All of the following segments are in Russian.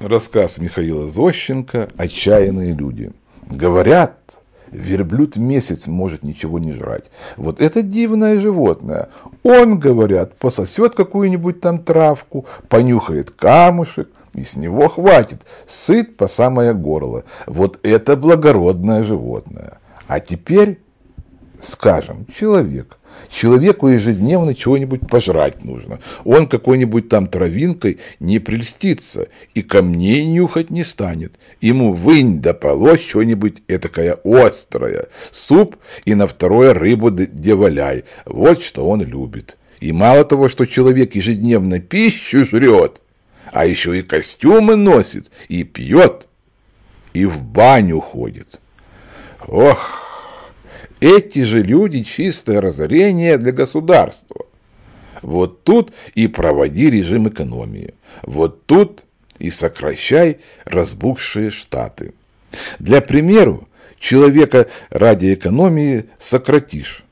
Рассказ Михаила Зощенко «Отчаянные люди». Говорят, верблюд месяц может ничего не жрать. Вот это дивное животное. Он, говорят, пососет какую-нибудь там травку, понюхает камушек, и с него хватит, сыт по самое горло. Вот это благородное животное. А теперь скажем, человек, человеку ежедневно чего-нибудь пожрать нужно. Он какой-нибудь там травинкой не прельстится и камней нюхать не станет. Ему вынь да полось что-нибудь этакое острое, суп и на второе рыбу деваляй. Вот что он любит. И мало того, что человек ежедневно пищу жрет, а еще и костюмы носит, и пьет, и в баню ходит. Ох! Эти же люди чистое разорение для государства. Вот тут и проводи режим экономии. Вот тут и сокращай разбухшие штаты. Для примеру, человека ради экономии сократишь,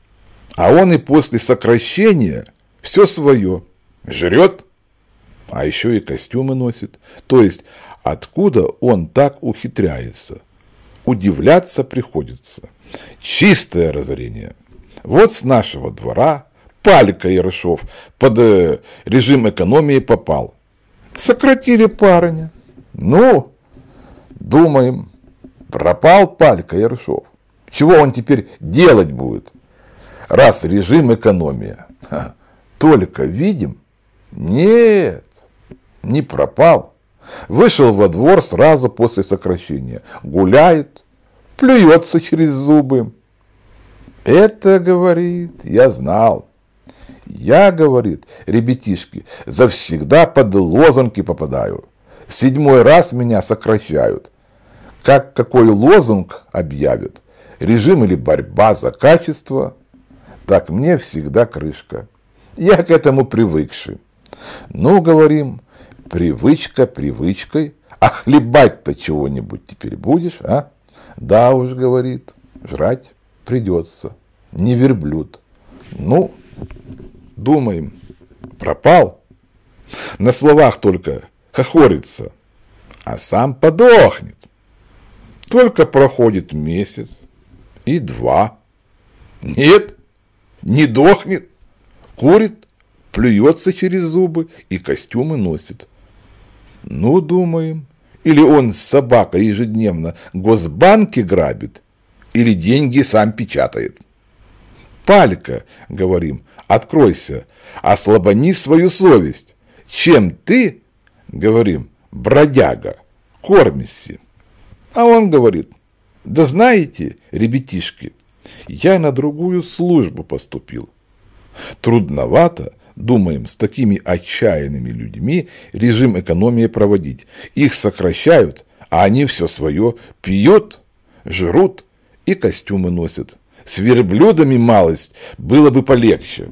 а он и после сокращения все свое жрет, а еще и костюмы носит. То есть, откуда он так ухитряется? удивляться приходится. Чистое разорение. Вот с нашего двора Палька Ярышов под э, режим экономии попал. Сократили парня. Ну, думаем, пропал Палька Ярышов Чего он теперь делать будет? Раз режим экономия. Только видим? Нет, не пропал. Вышел во двор сразу после сокращения. Гуляет, плюется через зубы. Это, говорит, я знал. Я, говорит, ребятишки, завсегда под лозунги попадаю. В седьмой раз меня сокращают. Как какой лозунг объявят, режим или борьба за качество, так мне всегда крышка. Я к этому привыкший. Ну, говорим, Привычка привычкой, а хлебать-то чего-нибудь теперь будешь, а? Да уж, говорит, жрать придется, не верблюд. Ну, думаем, пропал. На словах только хохорится, а сам подохнет. Только проходит месяц и два. Нет, не дохнет, курит, плюется через зубы и костюмы носит. Ну, думаем, или он с собакой ежедневно госбанки грабит, или деньги сам печатает. Палька, говорим, откройся, ослабони свою совесть. Чем ты, говорим, бродяга, кормишься? А он говорит, да знаете, ребятишки, я на другую службу поступил. Трудновато, Думаем, с такими отчаянными людьми режим экономии проводить. Их сокращают, а они все свое пьют, жрут и костюмы носят. С верблюдами малость было бы полегче.